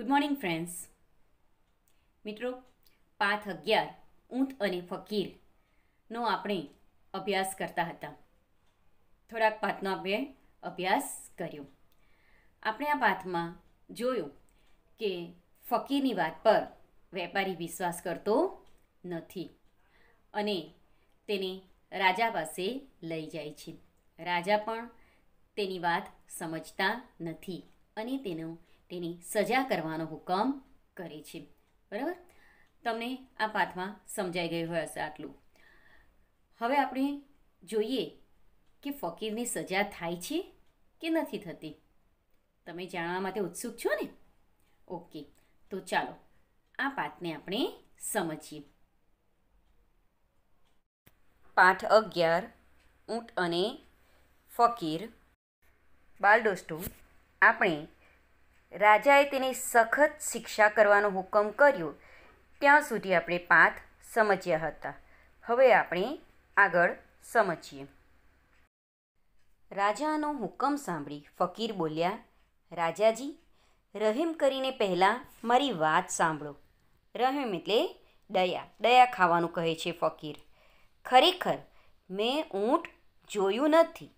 good morning friends મિત્રો પાઠ અગિયાર ઊંટ અને ફકીરનો આપણે અભ્યાસ કરતા હતા થોડાક પાથનો આપણે અભ્યાસ કર્યો આપણે આ પાથમાં જોયું કે ફકીરની વાત પર વેપારી વિશ્વાસ કરતો નથી અને તેને રાજા પાસે લઈ જાય છે રાજા પણ તેની વાત સમજતા નથી અને તેનું તેની સજા કરવાનો હુકમ કરે છે બરાબર તમને આ પાઠમાં સમજાઈ ગયું હોય હશે આટલું હવે આપણે જોઈએ કે ફકીરની સજા થાય છે કે નથી થતી તમે જાણવા માટે ઉત્સુક છો ને ઓકે તો ચાલો આ પાઠને આપણે સમજીએ પાઠ અગિયાર ઊંટ અને ફકીર બાલડોસ્ટો આપણે રાજાએ તેને સખત શિક્ષા કરવાનો હુકમ કર્યો ત્યાં સુધી આપણે પાઠ સમજ્યા હતા હવે આપણે આગળ સમજીએ રાજાનો હુકમ સાંભળી ફકીર બોલ્યા રાજાજી રહીમ કરીને પહેલાં મારી વાત સાંભળો રહીમ એટલે દયા દયા ખાવાનું કહે છે ફકીર ખરેખર મેં ઊંટ જોયું નથી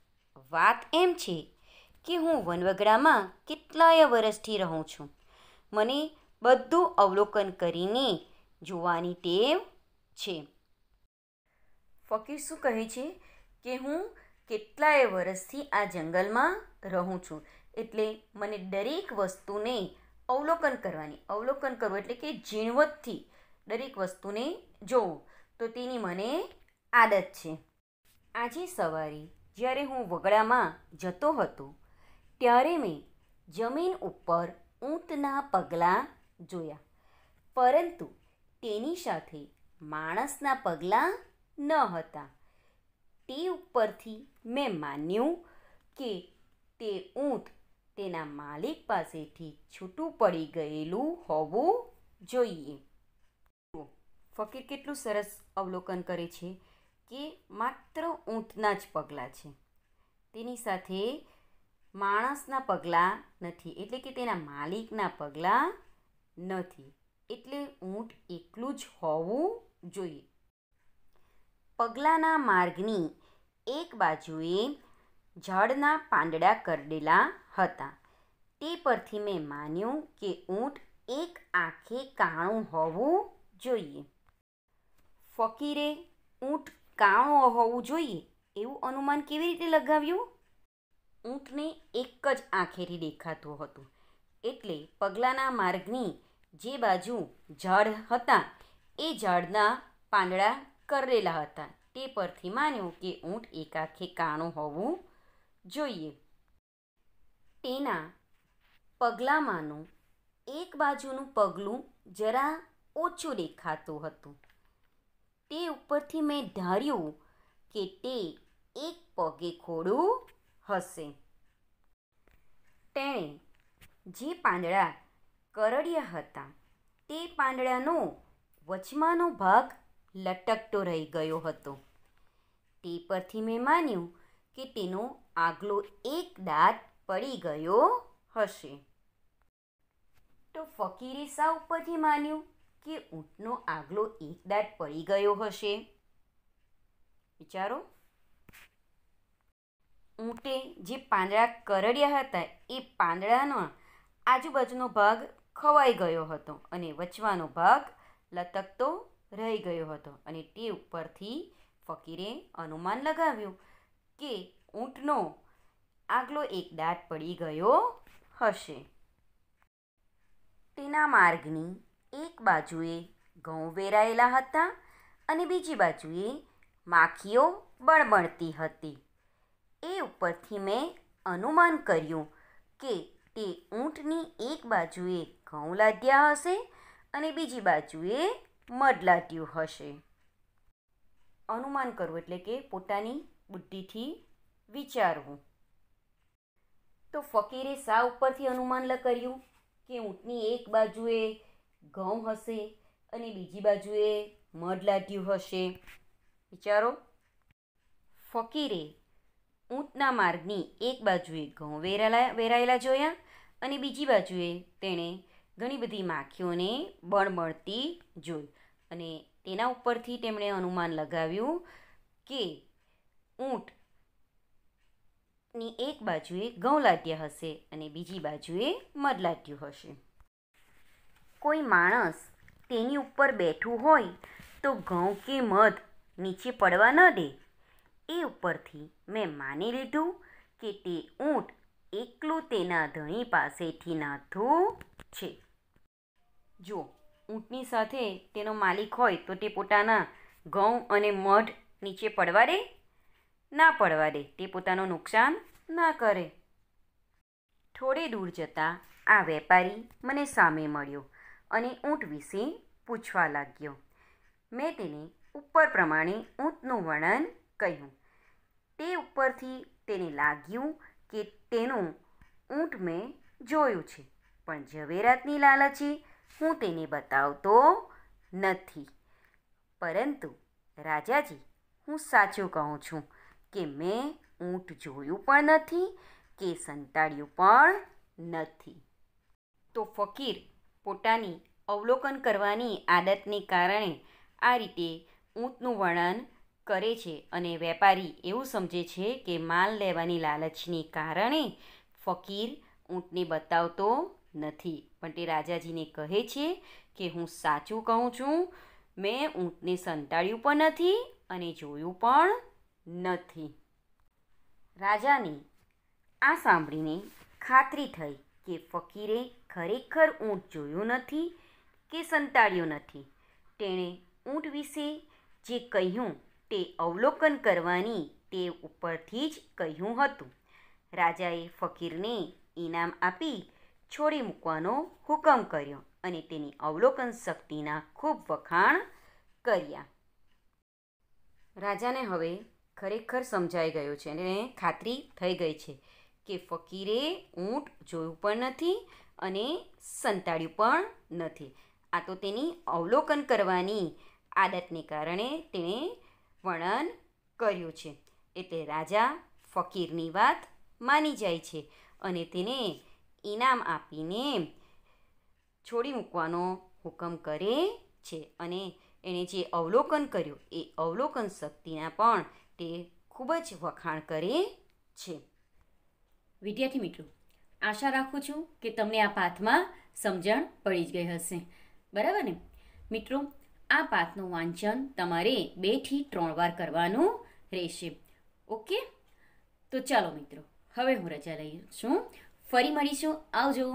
વાત એમ છે કે હું વનવગડામાં કેટલાય વર્ષથી રહું છું મને બધું અવલોકન કરીને જોવાની ટેવ છે ફકીર શું કહે છે કે હું કેટલાય વર્ષથી આ જંગલમાં રહું છું એટલે મને દરેક વસ્તુને અવલોકન કરવાની અવલોકન કરવું એટલે કે ઝીણવટથી દરેક વસ્તુને જોવું તો તેની મને આદત છે આજે સવારે જ્યારે હું વગડામાં જતો હતો ત્યારે મેં જમીન ઉપર ઊંટના પગલાં જોયા પરંતુ તેની સાથે માણસના પગલાં ન હતા તે ઉપરથી મેં માન્યું કે તે ઊંટ તેના માલિક પાસેથી છૂટું પડી ગયેલું હોવું જોઈએ ફકીર કેટલું સરસ અવલોકન કરે છે કે માત્ર ઊંટના જ પગલાં છે તેની સાથે માણસના પગલાં નથી એટલે કે તેના માલિકના પગલાં નથી એટલે ઊંટ એકલું જ હોવું જોઈએ પગલાના માર્ગની એક બાજુએ ઝાડના પાંદડા કરડેલા હતા તે પરથી મેં માન્યું કે ઊંટ એક આંખે કાણું હોવું જોઈએ ફકીરે ઊંટ કાણું હોવું જોઈએ એવું અનુમાન કેવી રીતે લગાવ્યું ઊંટને એક જ આંખેરી દેખાતું હતું એટલે પગલાના માર્ગની જે બાજુ ઝાડ હતા એ ઝાડના પાંદડા કરેલા હતા તે પરથી માન્યો કે ઊંટ એકાખે આંખે કાણું હોવું જોઈએ તેના પગલામાંનું એક બાજુનું પગલું જરા ઓછું દેખાતું હતું તે ઉપરથી મેં ધાર્યું કે તે એક પગે ખોડું હશે તેણે જે પાંદડા કરડ્યા હતા તે પાંદડાનો વચમાંનો ભાગ લટકતો રહી ગયો હતો તે પરથી મેં માન્યું કે તેનો આગલો એક દાંત પડી ગયો હશે તો ફકીરે સા ઉપરથી માન્યું કે ઊંટનો આગલો એક દાંત પડી ગયો હશે વિચારો ઊંટે જે પાંદડા કરડ્યા હતા એ પાંદડાનો આજુબાજુનો ભાગ ખવાઈ ગયો હતો અને વચવાનો ભાગ લટકતો રહી ગયો હતો અને તે ઉપરથી ફકીરે અનુમાન લગાવ્યું કે ઊંટનો આગલો એક દાંત પડી ગયો હશે તેના માર્ગની એક બાજુએ ઘઉં વેરાયેલા હતા અને બીજી બાજુએ માખીઓ બળબણતી હતી એ ઉપરથી મેં અનુમાન કર્યું કે તે ઊંટની એક બાજુએ ઘઉં લાદ્યા હશે અને બીજી બાજુએ મધ લાદ્યું હશે અનુમાન કરવું એટલે કે પોતાની બુદ્ધિથી વિચારવું તો ફકીરે સા ઉપરથી અનુમાન કર્યું કે ઊંટની એક બાજુએ ઘઉં હશે અને બીજી બાજુએ મધ લાદ્યું હશે વિચારો ફકીરે ઊંટના માર્ગની એક બાજુએ ઘઉં વેરાયેલા વેરાયેલા જોયા અને બીજી બાજુએ તેણે ઘણી બધી માખીઓને બળબળતી જોઈ અને તેના ઉપરથી તેમણે અનુમાન લગાવ્યું કે ઊંટની એક બાજુએ ઘઉં લાટ્યા હશે અને બીજી બાજુએ મધ લાટ્યું હશે કોઈ માણસ તેની ઉપર બેઠું હોય તો ઘઉં કે મધ નીચે પડવા ન દે એ ઉપરથી મેં માની લીધું કે તે ઊંટ એકલું તેના ધણી પાસેથી નાથું છે જો ઊંટની સાથે તેનો માલિક હોય તો તે પોતાના ઘઉં અને મઢ નીચે પડવા દે ના પડવા દે તે પોતાનું નુકસાન ના કરે થોડે દૂર જતાં આ વેપારી મને સામે મળ્યો અને ઊંટ વિશે પૂછવા લાગ્યો મેં તેને ઉપર પ્રમાણે ઊંટનું વર્ણન કહ્યું તે ઉપરથી તેને લાગ્યું કે તેનું ઊંટ મેં જોયું છે પણ ઝવેરાતની લાલચે હું તેને બતાવતો નથી પરંતુ રાજાજી હું સાચું કહું છું કે મેં ઊંટ જોયું પણ નથી કે સંતાડ્યું પણ નથી તો ફકીર પોતાની અવલોકન કરવાની આદતને કારણે આ રીતે ઊંટનું વર્ણન કરે છે અને વેપારી એવું સમજે છે કે માલ લેવાની લાલચને કારણે ફકીર ઊંટને બતાવતો નથી પણ તે રાજાજીને કહે છે કે હું સાચું કહું છું મેં ઊંટને સંતાડ્યું પણ નથી અને જોયું પણ નથી રાજાને આ સાંભળીને ખાતરી થઈ કે ફકીરે ખરેખર ઊંટ જોયું નથી કે સંતાડ્યું નથી તેણે ઊંટ વિશે જે કહ્યું તે અવલોકન કરવાની તે ઉપરથી જ કહ્યું હતું રાજાએ ફકીરને ઇનામ આપી છોડી મૂકવાનો હુકમ કર્યો અને તેની અવલોકન શક્તિના ખૂબ વખાણ કર્યા રાજાને હવે ખરેખર સમજાઈ ગયો છે અને ખાતરી થઈ ગઈ છે કે ફકીરે ઊંટ જોયું પણ નથી અને સંતાડ્યું પણ નથી આ તો તેની અવલોકન કરવાની આદતને કારણે તેણે વર્ણન કર્યું છે એટલે રાજા ફકીરની વાત માની જાય છે અને તેને ઇનામ આપીને છોડી મૂકવાનો હુકમ કરે છે અને એણે જે અવલોકન કર્યું એ અવલોકન શક્તિના પણ તે ખૂબ જ વખાણ કરે છે વિદ્યાર્થી મિત્રો આશા રાખું છું કે તમને આ પાઠમાં સમજણ પડી જ ગઈ હશે બરાબર ને મિત્રો આ પાઠનું વાંચન તમારે બેથી ત્રણ વાર કરવાનું રહેશે ઓકે તો ચાલો મિત્રો હવે હું રજા લઈ છું ફરી મળીશું આવજો